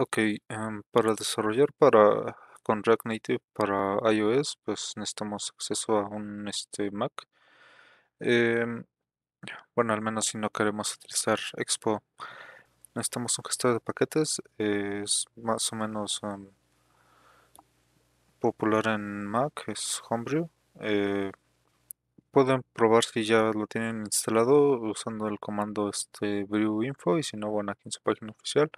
Ok, em, para desarrollar para con React Native para iOS, pues necesitamos acceso a un este, Mac. Em, bueno, al menos si no queremos utilizar Expo, necesitamos un gestor de paquetes. es más o menos em, popular en Mac, es Homebrew. Eh, pueden probar si ya lo tienen instalado usando el comando este info y si no, bueno, aquí en su página oficial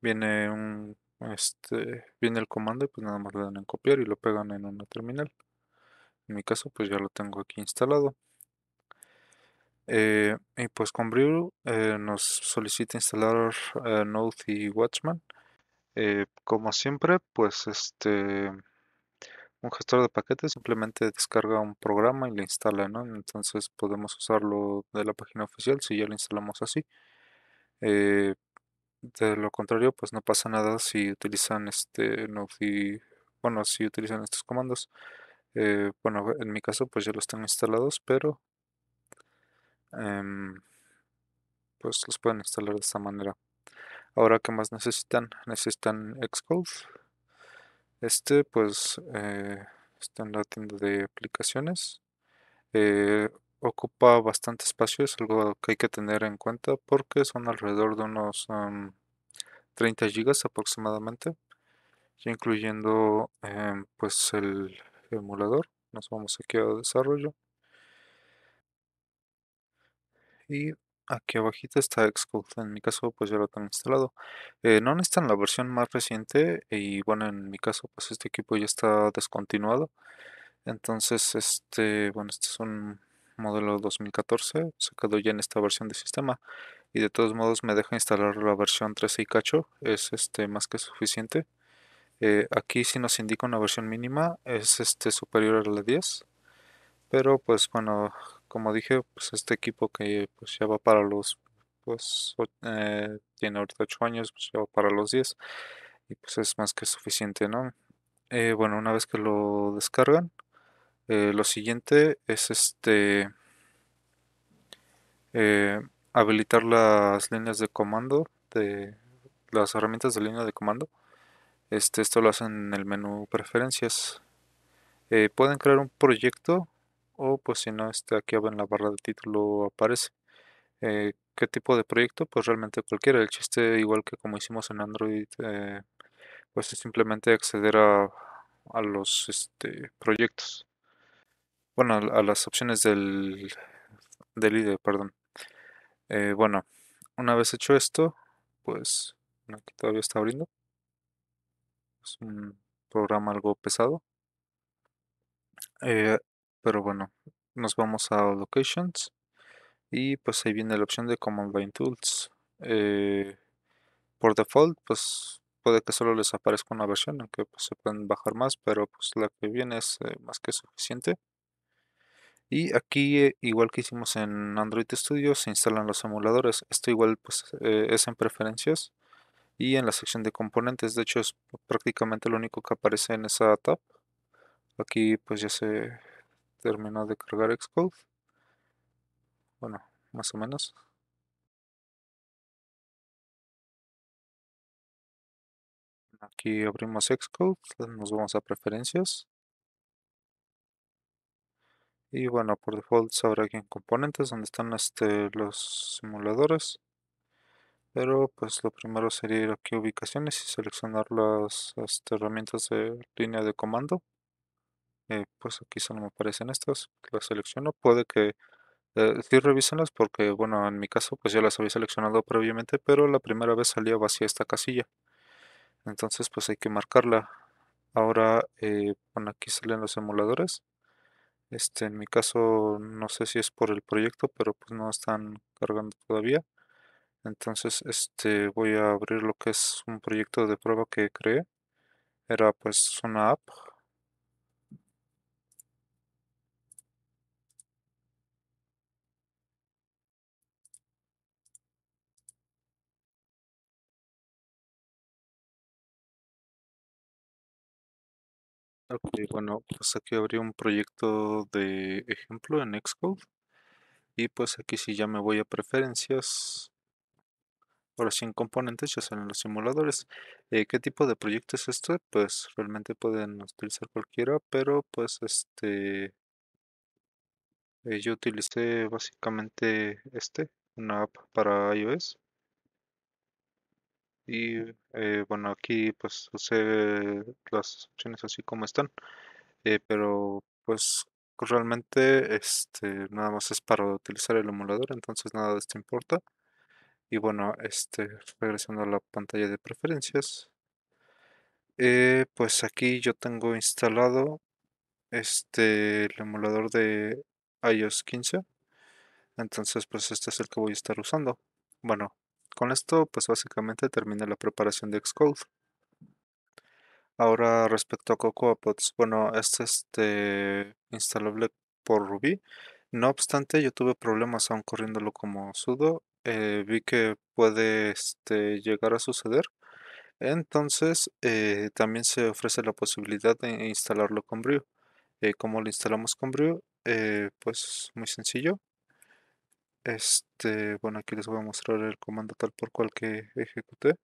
viene un este viene el comando y pues nada más le dan en copiar y lo pegan en una terminal. En mi caso pues ya lo tengo aquí instalado. Eh, y pues con Brew eh, nos solicita instalar eh, Node y Watchman. como siempre, pues este un gestor de paquetes simplemente descarga un programa y lo instala, ¿no? Entonces podemos usarlo de la página oficial si ya lo instalamos así. De lo contrario, pues no pasa nada si utilizan este bueno, si utilizan estos comandos. Eh, bueno, en mi caso, pues ya los tengo instalados, pero em, pues los pueden instalar de esta manera. Ahora, ¿qué más necesitan? Necesitan Xcode. Este, pues, eh, está en la tienda de aplicaciones. Eh, ocupa bastante espacio, es algo que hay que tener en cuenta porque son alrededor de unos 30 gb aproximadamente, ya incluyendo em, pues el emulador. Nos vamos aquí a desarrollo. Y aquí abajito está Xcode, en mi caso pues ya lo tengo instalado. Eh, no necesitan la versión más reciente y bueno en mi caso pues este equipo ya está descontinuado. Entonces este, bueno este es un modelo 2014, se quedó ya en esta versión de sistema y de todos modos me deja instalar la versión 13 y cacho, es este más que suficiente. Eh, aquí si nos indica una versión mínima, es este superior a la 10, pero pues bueno, como dije, pues este equipo que pues ya va para los, pues eh, tiene ahorita 8 años, pues, ya va para los 10 y pues es más que suficiente, ¿no? Eh, bueno, una vez que lo descargan, eh, lo siguiente es este eh, habilitar las líneas de comando de las herramientas de línea de comando. Este, esto lo hacen en el menú preferencias. Eh, pueden crear un proyecto o pues si no, este, aquí en la barra de título aparece. ¿Qué tipo de proyecto? Pues realmente cualquiera. El chiste, igual que como hicimos en Android, pues es simplemente acceder a, los este, proyectos bueno, a las opciones del, del IDE, perdón. Eh, bueno, una vez hecho esto, pues aquí todavía está abriendo. Es un programa algo pesado. Eh, pero bueno, nos vamos a Locations. Y pues ahí viene la opción de Command Line Tools. Eh, por default, pues puede que solo les aparezca una versión, aunque pues, se pueden bajar más, pero pues la que viene es más que suficiente. Y aquí, eh, igual que hicimos en Android Studio, se instalan los emuladores. Esto igual pues, eh, es en preferencias y en la sección de componentes. De hecho, es prácticamente lo único que aparece en esa tab. Aquí pues ya se terminó de cargar Xcode. Bueno, más o menos. Aquí abrimos Xcode, nos vamos a preferencias y bueno, por default sabrá aquí en componentes donde están este, los simuladores. Pero pues lo primero sería ir aquí a ubicaciones y seleccionar las este, herramientas de línea de comando. Eh, pues aquí solo me aparecen estas, las selecciono. Puede que si eh, sí revisenlas porque bueno, en mi caso pues ya las había seleccionado previamente, pero la primera vez salía vacía esta casilla. Entonces pues hay que marcarla. Ahora, eh, bueno, aquí salen los emuladores este, en mi caso, no sé si es por el proyecto, pero pues no están cargando todavía. Entonces, este, voy a abrir lo que es un proyecto de prueba que creé. Era pues una app Ok, bueno, pues aquí abrí un proyecto de ejemplo en Xcode. Y pues aquí si ya me voy a preferencias. Ahora sin componentes, ya salen los simuladores. Eh, ¿Qué tipo de proyecto es este? Pues realmente pueden utilizar cualquiera, pero pues este... Eh, yo utilicé básicamente este, una app para iOS y eh, bueno aquí pues usé las opciones así como están eh, pero pues realmente este nada más es para utilizar el emulador entonces nada de esto importa y bueno este regresando a la pantalla de preferencias eh, pues aquí yo tengo instalado este el emulador de iOS 15 entonces pues este es el que voy a estar usando bueno con esto, pues básicamente termina la preparación de Xcode. Ahora respecto a CocoaPods, bueno, este es instalable por Ruby. No obstante, yo tuve problemas aún corriéndolo como sudo. Eh, vi que puede este, llegar a suceder. Entonces, eh, también se ofrece la posibilidad de instalarlo con Brew. ¿Cómo eh, como lo instalamos con Brew? pues muy sencillo. Este, bueno, aquí les voy a mostrar el comando tal por cual que ejecuté.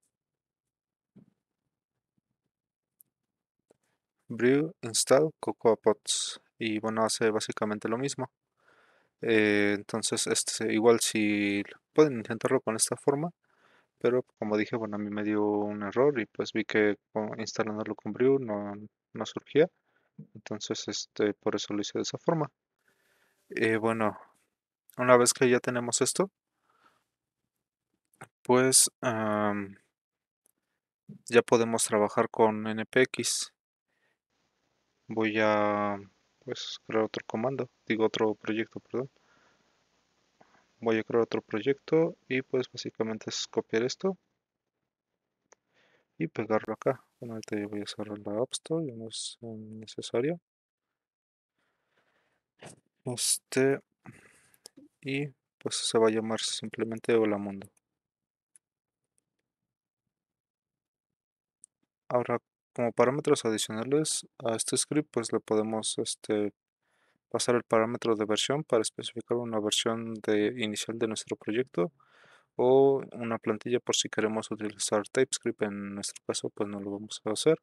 brew install cocoa pots y bueno hace básicamente lo mismo eh, entonces este igual si pueden intentarlo con esta forma pero como dije bueno a mí me dio un error y pues vi que instalándolo con brew no, no surgía entonces este por eso lo hice de esa forma eh, bueno una vez que ya tenemos esto, pues ya podemos trabajar con npx. Voy a pues, crear otro comando, digo otro proyecto, perdón. Voy a crear otro proyecto y pues básicamente es copiar esto y pegarlo acá. Bueno, ahorita voy a cerrar la App no es necesario. Este, y pues se va a llamar simplemente hola mundo. Ahora, como parámetros adicionales a este script, pues le podemos este, pasar el parámetro de versión para especificar una versión de, inicial de nuestro proyecto o una plantilla por si queremos utilizar TypeScript. En nuestro caso, pues no lo vamos a hacer.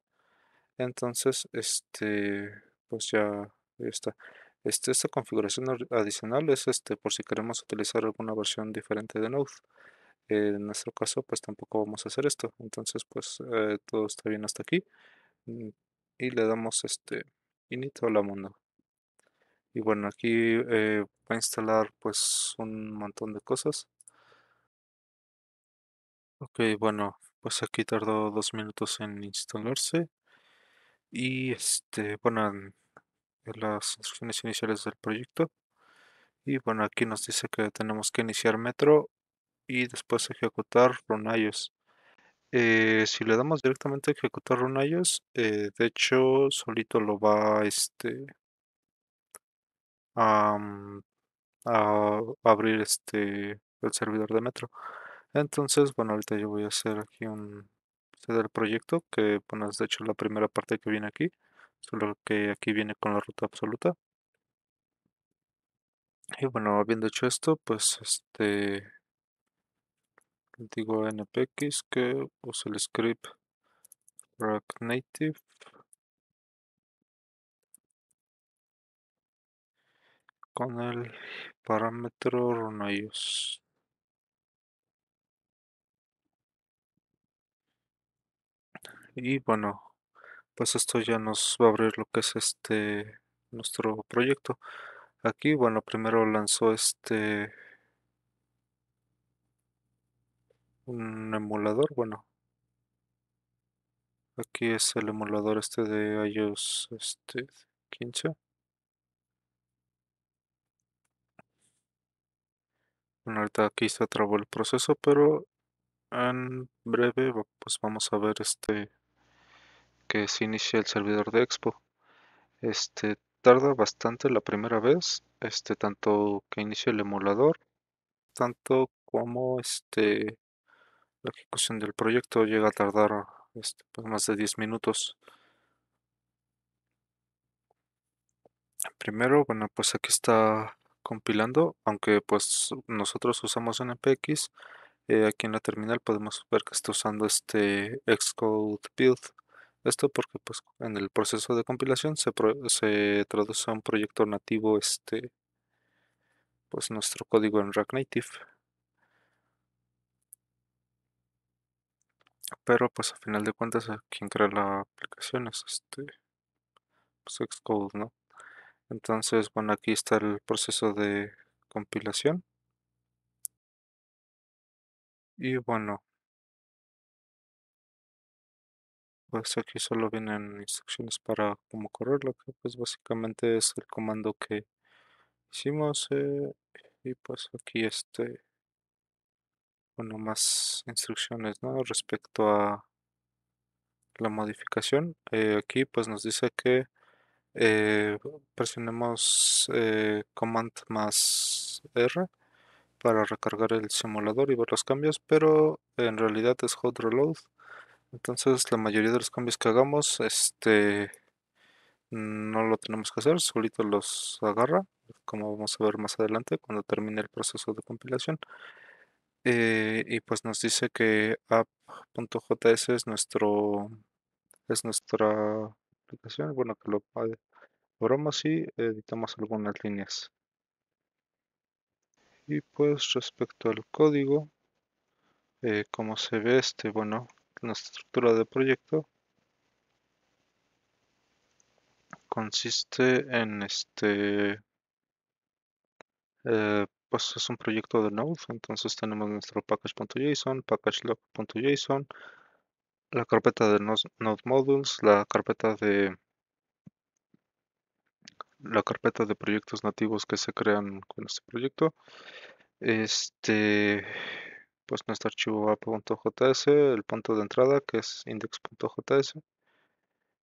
Entonces, este, pues ya, ya está. Este, esta configuración adicional es este, por si queremos utilizar alguna versión diferente de Node. en nuestro caso, pues tampoco vamos a hacer esto. Entonces, pues eh, todo está bien hasta aquí. Mm, y le damos este init a la mundo. Y bueno, aquí eh, va a instalar pues un montón de cosas. Ok, bueno, pues aquí tardó dos minutos en instalarse. Y este, bueno, las instrucciones iniciales del proyecto. Y bueno, aquí nos dice que tenemos que iniciar metro y después ejecutar run eh, si le damos directamente a ejecutar run eh, de hecho solito lo va este, a abrir este, el servidor de metro. Entonces, bueno, ahorita yo voy a hacer aquí un del proyecto, que bueno, de hecho la primera parte que viene aquí solo que aquí viene con la ruta absoluta. Y bueno, habiendo hecho esto, pues este digo npx que usa el script rack native con el parámetro runios Y bueno, pues esto ya nos va a abrir lo que es este nuestro proyecto. Aquí, bueno, primero lanzó este un emulador, bueno. Aquí es el emulador este de iOS este 15. Bueno, ahorita aquí se trabó el proceso, pero en breve pues vamos a ver este que se inicie el servidor de Expo. Este tarda bastante la primera vez, este tanto que inicie el emulador, tanto como este la ejecución del proyecto llega a tardar este, pues, más de 10 minutos. Primero, bueno, pues aquí está compilando, aunque pues nosotros usamos NPX, eh, aquí en la terminal podemos ver que está usando este Xcode build. Esto porque pues, en el proceso de compilación se, se traduce a un proyecto nativo este, pues, nuestro código en React Native. Pero pues a final de cuentas quien crea la aplicación es este pues, Xcode, ¿no? Entonces, bueno, aquí está el proceso de compilación. Y bueno, pues aquí solo vienen instrucciones para cómo correrlo, que pues básicamente es el comando que hicimos eh, y pues aquí este bueno más instrucciones ¿no? respecto a la modificación eh, aquí pues nos dice que eh, presionemos command más r para recargar el simulador y ver los cambios pero en realidad es hot reload entonces la mayoría de los cambios que hagamos, este, no lo tenemos que hacer, solito los agarra, como vamos a ver más adelante cuando termine el proceso de compilación. Eh, y pues nos dice que app.js es nuestro es nuestra aplicación, bueno que lo borramos y editamos algunas líneas. Y pues respecto al código, eh, como se ve este, bueno, nuestra estructura de proyecto consiste en este eh, pues es un proyecto de Node, entonces tenemos nuestro package.json, package.log.json, la carpeta de Node Modules, la carpeta de la carpeta de proyectos nativos que se crean con este proyecto. Este pues nuestro archivo .js el punto de entrada que es index.js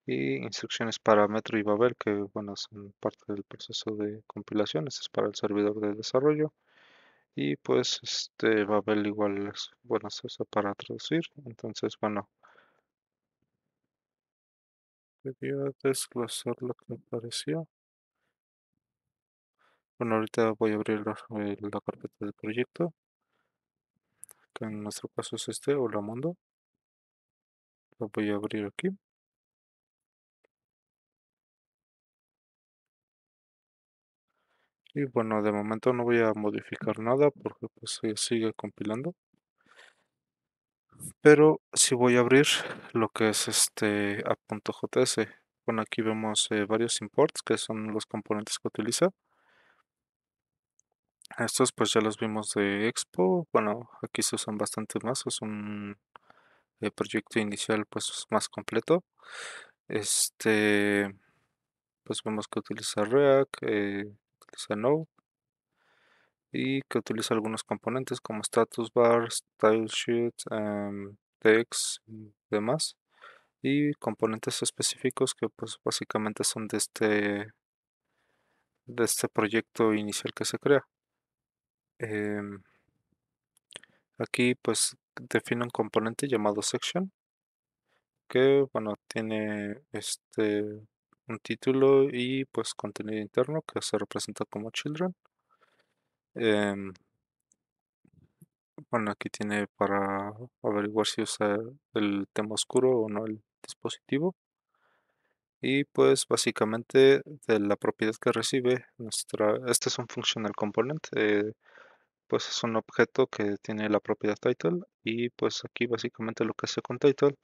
y instrucciones para Metro y Babel que bueno son parte del proceso de compilación, este es para el servidor de desarrollo y pues este Babel igual es bueno se para traducir, entonces bueno quería desglosar lo que me pareció bueno ahorita voy a abrir la, la carpeta del proyecto en nuestro caso es este, hola mundo. Lo voy a abrir aquí. Y bueno, de momento no voy a modificar nada porque pues sigue compilando. Pero si voy a abrir lo que es este app.js. Bueno, aquí vemos eh, varios imports que son los componentes que utiliza. Estos pues ya los vimos de Expo. Bueno, aquí se usan bastante más. Es un eh, proyecto inicial pues más completo. Este, pues vemos que utiliza React, eh, utiliza Node y que utiliza algunos componentes como status bar, style sheet, em, text y demás y componentes específicos que pues básicamente son de este de este proyecto inicial que se crea. Em, aquí pues define un componente llamado section que bueno tiene este un título y pues contenido interno que se representa como children. Em, bueno, aquí tiene para averiguar si usa el tema oscuro o no el dispositivo. Y pues básicamente de la propiedad que recibe nuestra, este es un functional component. Eh, pues es un objeto que tiene la propiedad title y pues aquí básicamente lo que hace con title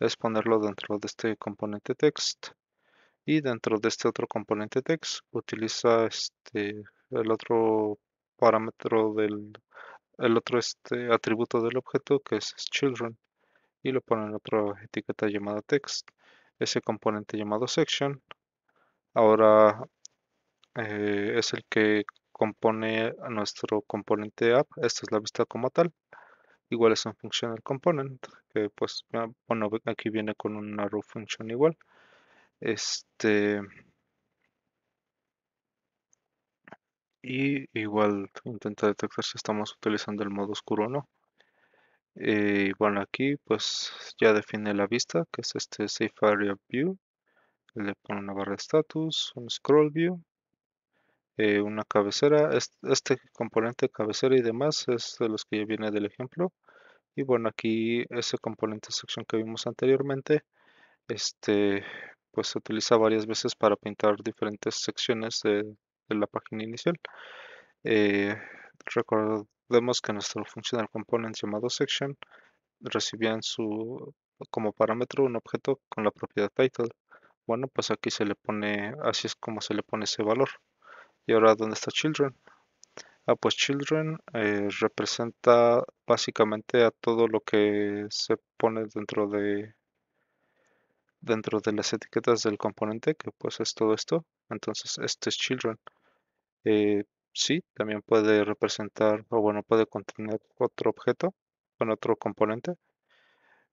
es ponerlo dentro de este componente text y dentro de este otro componente text utiliza este el otro parámetro del el otro este atributo del objeto que es children y lo pone en otra etiqueta llamada text ese componente llamado section ahora eh, es el que compone nuestro componente app. Esta es la vista como tal. Igual es un functional component, que pues, ah, bueno, aquí viene con una row function igual. Este. Y igual intenta detectar si estamos utilizando el modo oscuro o no. Eh, y bueno, aquí pues ya define la vista, que es este Safe Area View. Le pone una barra de status, un scroll view, eh, una cabecera. Este, componente cabecera y demás es de los que ya viene del ejemplo. Y bueno, aquí ese componente sección que vimos anteriormente, este, pues se utiliza varias veces para pintar diferentes secciones de, la página inicial. Eh, recordemos que nuestro functional component llamado section recibía su como parámetro un objeto con la propiedad title. Bueno, pues aquí se le pone, así es como se le pone ese valor. Y ahora, ¿dónde está Children? Ah, pues Children eh, representa básicamente a todo lo que se pone dentro de dentro de las etiquetas del componente, que pues es todo esto. Entonces, este es Children. Eh, sí, también puede representar, o bueno, puede contener otro objeto, con otro componente.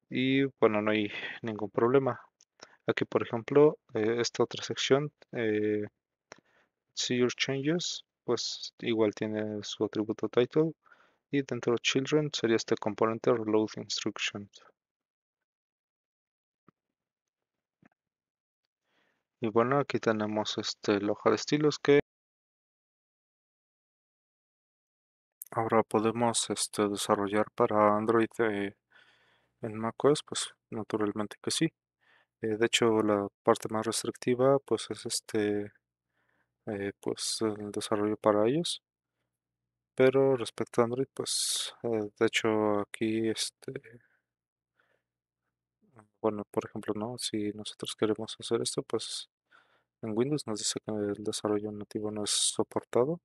Y bueno, no hay ningún problema. Aquí, por ejemplo, eh, esta otra sección see your changes, pues igual tiene su atributo title. Y dentro de children sería este componente reload instructions. Y bueno, aquí tenemos este, hoja de estilos que ahora podemos este, desarrollar para Android eh, en macOS, pues naturalmente que sí. Eh, de hecho, la parte más restrictiva pues es este eh, pues el desarrollo para ellos pero respecto a Android pues eh, de hecho aquí este bueno por ejemplo no si nosotros queremos hacer esto pues en Windows nos dice que el desarrollo nativo no es soportado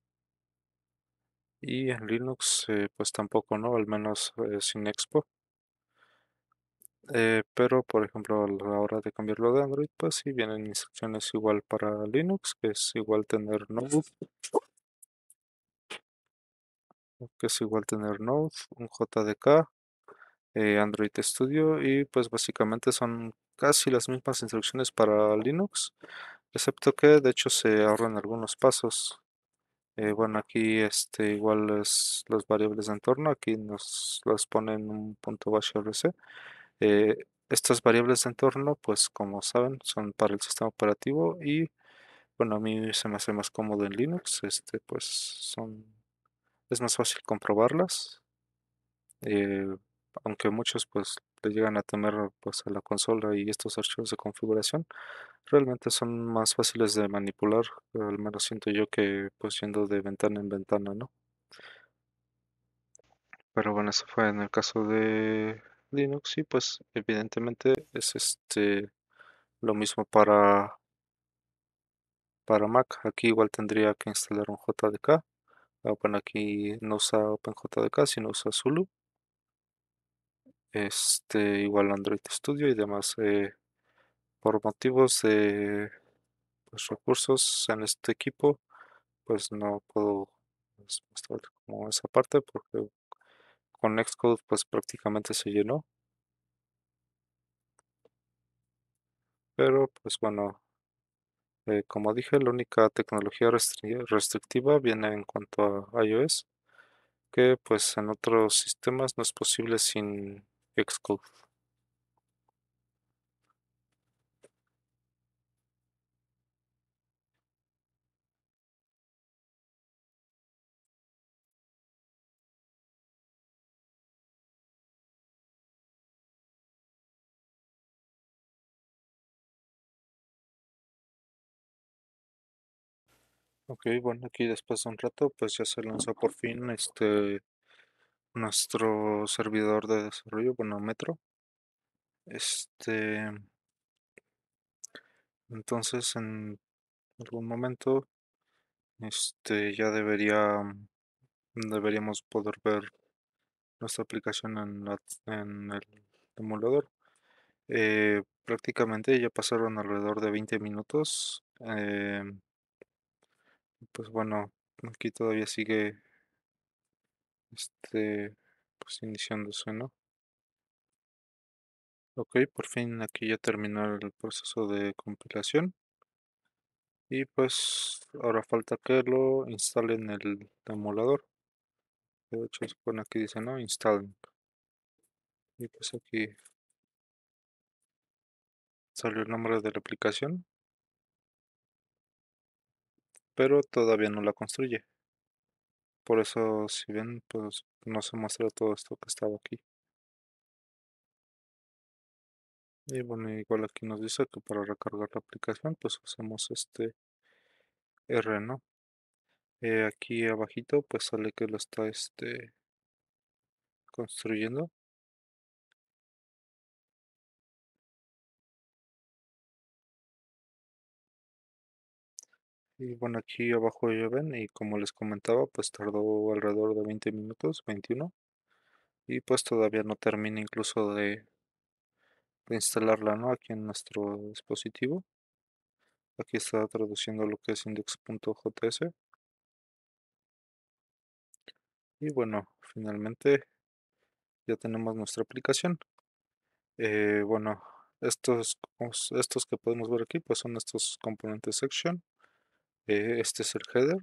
y en Linux eh, pues tampoco no al menos sin Expo eh, pero, por ejemplo, a la hora de cambiarlo de Android, pues si vienen instrucciones igual para Linux, que es igual tener Node, que es igual tener Node, un JDK, eh, Android Studio y pues básicamente son casi las mismas instrucciones para Linux, excepto que de hecho se ahorran algunos pasos. Eh, bueno, aquí este, igual las variables de entorno, aquí nos las ponen en un punto bash rc eh, estas variables de entorno, pues como saben, son para el sistema operativo y bueno, a mí se me hace más cómodo en Linux, este, pues son, es más fácil comprobarlas, eh, aunque muchos pues le llegan a temer pues a la consola y estos archivos de configuración, realmente son más fáciles de manipular, al menos siento yo que pues yendo de ventana en ventana, ¿no? Pero bueno, eso fue en el caso de Linux sí pues evidentemente es este lo mismo para para Mac. Aquí igual tendría que instalar un JDK. Ah, bueno, aquí no usa OpenJDK, sino usa Zulu. Este, igual Android Studio y demás. Eh, por motivos de pues, recursos en este equipo, pues no puedo pues, mostrar como esa parte porque con Xcode pues prácticamente se llenó. Pero pues bueno, eh, como dije, la única tecnología restrictiva viene en cuanto a iOS, que pues en otros sistemas no es posible sin Xcode. Ok, bueno, aquí después de un rato, pues ya se lanzó por fin este nuestro servidor de desarrollo, bueno, Metro. Este, entonces en algún momento, este, ya debería, deberíamos poder ver nuestra aplicación en, el emulador. Eh, prácticamente ya pasaron alrededor de 20 minutos. Eh, pues bueno, aquí todavía sigue este pues iniciándose, ¿no? Ok, por fin aquí ya terminó el proceso de compilación. Y pues ahora falta que lo instalen el emulador. De hecho se pone aquí, dice, ¿no? Instalen. Y pues aquí salió el nombre de la aplicación pero todavía no la construye. Por eso, si bien pues no se muestra todo esto que estaba aquí. Y bueno, igual aquí nos dice que para recargar la aplicación, pues usamos este R, ¿no? Eh, aquí abajito, pues sale que lo está este construyendo. Y bueno, aquí abajo ya ven y como les comentaba, pues tardó alrededor de 20 minutos, 21. Y pues todavía no termina incluso de, instalarla, ¿no? Aquí en nuestro dispositivo. Aquí está traduciendo lo que es index.js. Y bueno, finalmente ya tenemos nuestra aplicación. Eh, bueno, estos, estos que podemos ver aquí, pues son estos componentes section eh, este es el header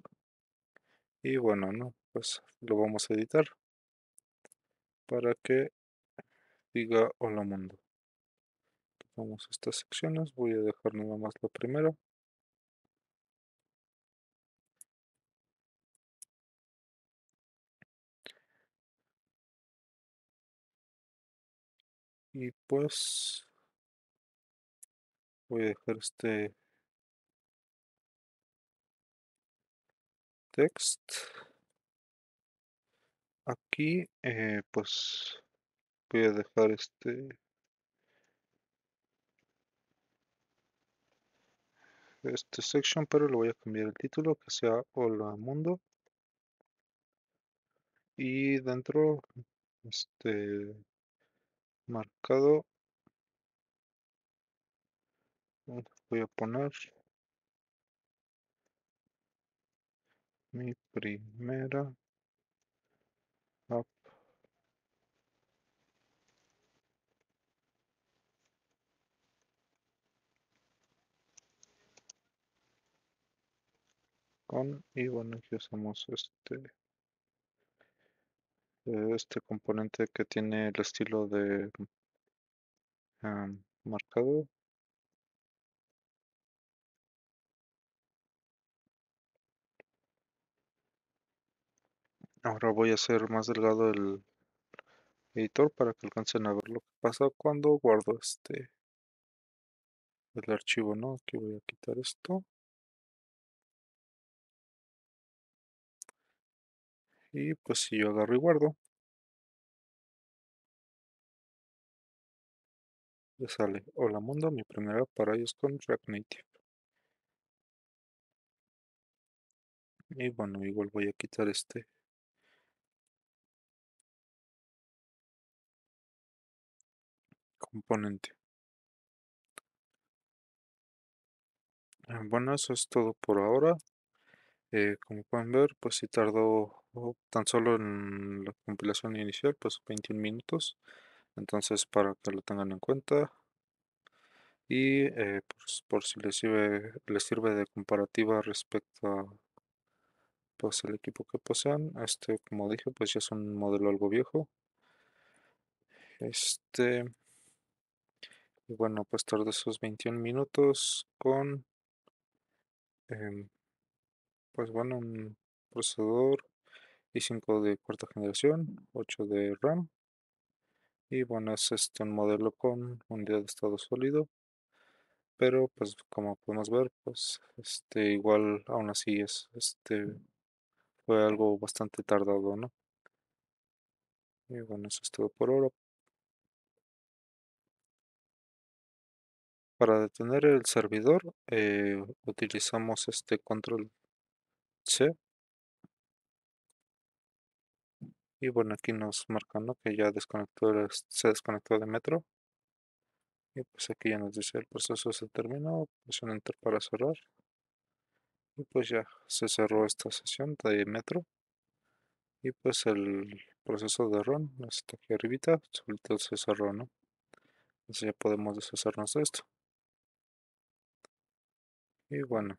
y bueno no pues lo vamos a editar para que diga hola mundo vamos estas secciones voy a dejar nada más la primera y pues voy a dejar este text. Aquí, eh, pues, voy a dejar este... Este section, pero le voy a cambiar el título, que sea Hola Mundo. Y dentro, este, marcado, voy a poner mi primera Con, y bueno, aquí usamos este este componente que tiene el estilo de marcado Ahora voy a hacer más delgado el editor para que alcancen a ver lo que pasa cuando guardo este el archivo, ¿no? Aquí voy a quitar esto. Y pues si yo agarro y guardo, ya sale. Hola mundo, mi primera para ellos con React Native. Y bueno, igual voy a quitar este componente. Ah, bueno, eso es todo por ahora. Eh, como pueden ver, pues si tardó tan solo en la compilación inicial, pues 21 minutos. Entonces, para que lo tengan en cuenta. Y eh, pues, por si les sirve, les sirve de comparativa respecto a pues, el equipo que posean. Este, como dije, pues ya es un modelo algo viejo. Este bueno, pues tardó esos 21 minutos con, em, pues bueno, un procesador y 5 de cuarta generación, 8 de RAM. Y bueno, es este un modelo con un día de estado sólido. Pero pues como podemos ver, pues este igual aún así es este fue algo bastante tardado, ¿no? Y bueno, eso es por ahora. Para detener el servidor eh, utilizamos este control C. Y bueno, aquí nos marcan que ya se desconectó de Metro. Y pues aquí ya nos dice el proceso se terminó, presiona Enter para cerrar. Y pues ya se cerró esta sesión de Metro. Y pues el proceso de run está aquí arribita, solito se cerró, ¿no? Entonces ya podemos deshacernos de esto. Y bueno.